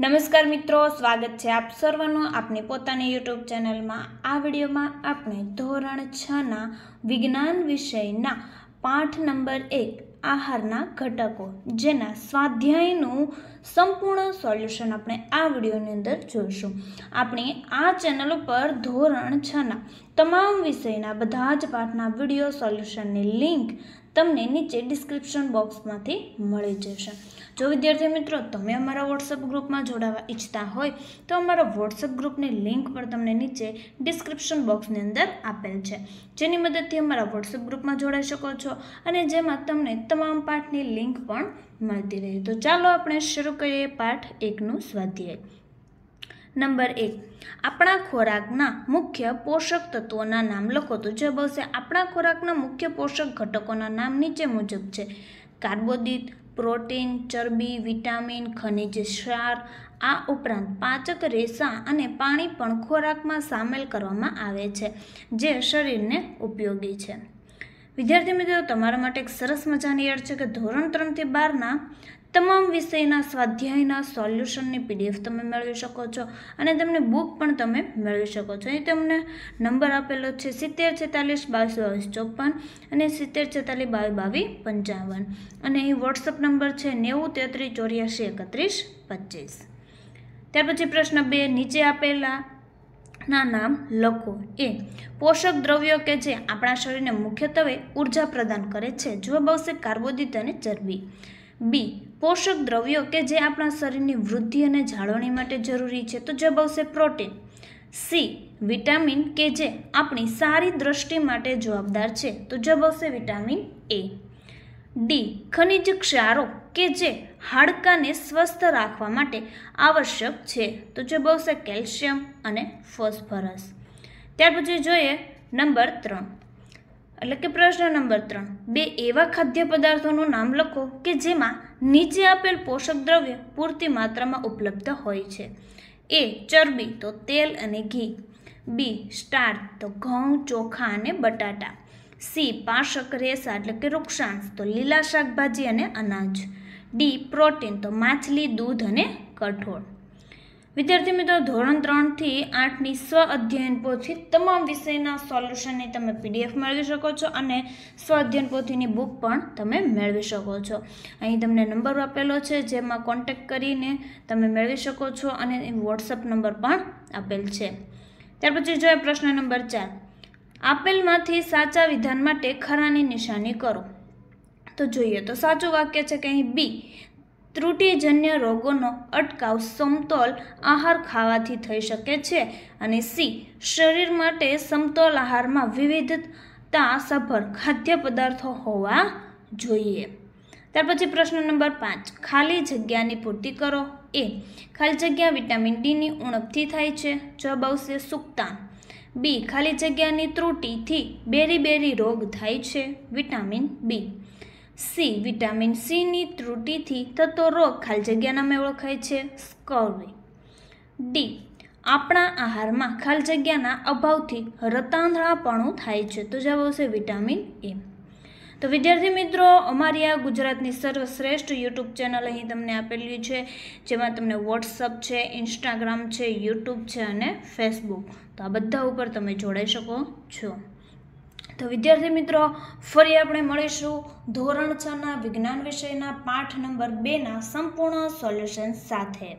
નમસ્કાર મિત્રો સ્વાગત છે આપ સર્વનું આપની પોતાની યુટ્યુબ ચેનલમાં આ વિડીયોમાં આપણે ધોરણ છના વિજ્ઞાન વિષયના પાઠ નંબર એક આહારના ઘટકો જેના સ્વાધ્યાયનું સંપૂર્ણ સોલ્યુશન આપણે આ વિડીયોની અંદર જોઈશું આપણી આ ચેનલ ઉપર ધોરણ છના તમામ વિષયના બધા જ પાઠના વિડીયો સોલ્યુશનની લિંક તમને નીચે ડિસ્ક્રિપ્શન બોક્સમાંથી મળી જશે જો વિદ્યાર્થી મિત્રો તમે અમારા વોટ્સઅપ ગ્રુપમાં જોડાવા ઈચ્છતા હોય તો અમારા વોટ્સઅપ ગ્રુપની લિંક પણ તમને નીચે ડિસ્ક્રિપ્શન બોક્સની અંદર આપેલ છે જેની મદદથી અમારા વોટ્સઅપ ગ્રુપમાં જોડાઈ શકો છો અને જેમાં તમને તમામ પાઠની લિંક પણ મળતી રહે તો ચાલો આપણે શરૂ કરીએ પાઠ એકનું સ્વાધ્યાય નંબર એક આપણા ખોરાકના મુખ્ય પોષક તત્વોના નામ લખો તો જવાબ આવશે આપણા ખોરાકના મુખ્ય પોષક ઘટકોના નામ નીચે મુજબ છે કાર્બોદિત પ્રોટીન ચરબી વિટામિન ખનિજ ક્ષાર આ ઉપરાંત પાચક રેસા અને પાણી પણ ખોરાકમાં સામેલ કરવામાં આવે છે જે શરીરને ઉપયોગી છે વિદ્યાર્થી મિત્રો તમારા માટે એક સરસ મજાની એડ છે કે ધોરણ ત્રણથી બારના તમામ વિષયના સ્વાધ્યાયના સોલ્યુશનની પીડીએફ તમે મેળવી શકો છો અને તમને બુક પણ તમે મેળવી શકો છો અહીં તમને નંબર આપેલો છે સિત્તેર છેતાલીસ બાવીસ બાવીસ ચોપન અને સિત્તેર છેતાલીસ બાવીસ બાવીસ પંચાવન અને અહીં વોટ્સઅપ નંબર છે નેવું તેત્રીસ ચોર્યાસી એકત્રીસ પચીસ ત્યાર પછી પ્રશ્ન બે નીચે આપેલા ના નામ લખો એ પોષક દ્રવ્યો કે જે આપણા શરીરને મુખ્યત્વે ઉર્જા પ્રદાન કરે છે જવાબ આવશે કાર્બોદિત અને ચરબી બી પોષક દ્રવ્યો કે જે આપણા શરીરની વૃદ્ધિ અને જાળવણી માટે જરૂરી છે તો જવાબ આવશે પ્રોટીન સી વિટામિન કે જે આપણી સારી દ્રષ્ટિ માટે જવાબદાર છે તો જવાબ આવશે વિટામિન એ ડી ખનિજ ક્ષારો કે જે હાડકાને સ્વસ્થ રાખવા માટે આવશ્યક છે તો જવાબ આવશે કેલ્શિયમ અને ફોસ્ફરસ ત્યાર પછી જોઈએ નંબર ત્રણ એટલે કે પ્રશ્ન નંબર ત્રણ બે એવા ખાદ્ય પદાર્થોનું નામ લખો કે જેમાં નીચે આપેલ પોષક દ્રવ્ય પૂરતી માત્રામાં ઉપલબ્ધ હોય છે એ ચરબી તો તેલ અને ઘી બી સ્ટાર તો ઘઉં ચોખા અને બટાટા સી પાશક રેસા એટલે કે વૃક્ષાંશ તો લીલા શાકભાજી અને અનાજ ડી પ્રોટીન તો માછલી દૂધ અને કઠોળ વિદ્યાર્થી મિત્રો ધોરણ ત્રણથી આઠની સ્વ અધ્યયન પોથી તમામ વિષયના સોલ્યુશનની તમે પીડીએફ મેળવી શકો છો અને સ્વ અધ્યયન પોથીની બુક પણ તમે મેળવી શકો છો અહીં તમને નંબર આપેલો છે જેમાં કોન્ટેક્ટ કરીને તમે મેળવી શકો છો અને વોટ્સઅપ નંબર પણ આપેલ છે ત્યાર પછી જોઈએ પ્રશ્ન નંબર ચાર આપેલમાંથી સાચા વિધાન માટે ખરાની નિશાની કરો તો જોઈએ તો સાચું વાક્ય છે કે અહીં બી ત્રુટિજન્ય રોગોનો અટકાવ સમતોલ આહાર ખાવાથી થઈ શકે છે અને સી શરીર માટે સમતોલ આહારમાં વિવિધતાસભર ખાદ્ય પદાર્થો હોવા જોઈએ ત્યાર પછી પ્રશ્ન નંબર પાંચ ખાલી જગ્યાની પૂર્તિ કરો એ ખાલી જગ્યા વિટામિન ડીની ઉણપથી થાય છે જવાબ આવશે સુક્તાન બી ખાલી જગ્યાની ત્રુટીથી બેરી બેરી રોગ થાય છે વિટામિન બી સી વિટામિન સીની ત્રુટિથી થતો રોગ ખાલી જગ્યાના નામે ઓળખાય છે સ્કર્વી ડી આપણા આહારમાં ખાલી જગ્યાના અભાવથી રતાંધળાપણું થાય છે તો જવાબ આવશે વિટામિન એ તો વિદ્યાર્થી મિત્રો અમારી આ ગુજરાતની સર્વશ્રેષ્ઠ યુટ્યુબ ચેનલ અહીં તમને આપેલી છે જેમાં તમને વોટ્સઅપ છે ઇન્સ્ટાગ્રામ છે યુટ્યુબ છે અને ફેસબુક તો આ બધા ઉપર તમે જોડાઈ શકો છો તો વિદ્યાર્થી મિત્રો ફરી આપણે મળીશું ધોરણ છના વિજ્ઞાન વિષયના પાઠ નંબર બેના સંપૂર્ણ સોલ્યુશન સાથે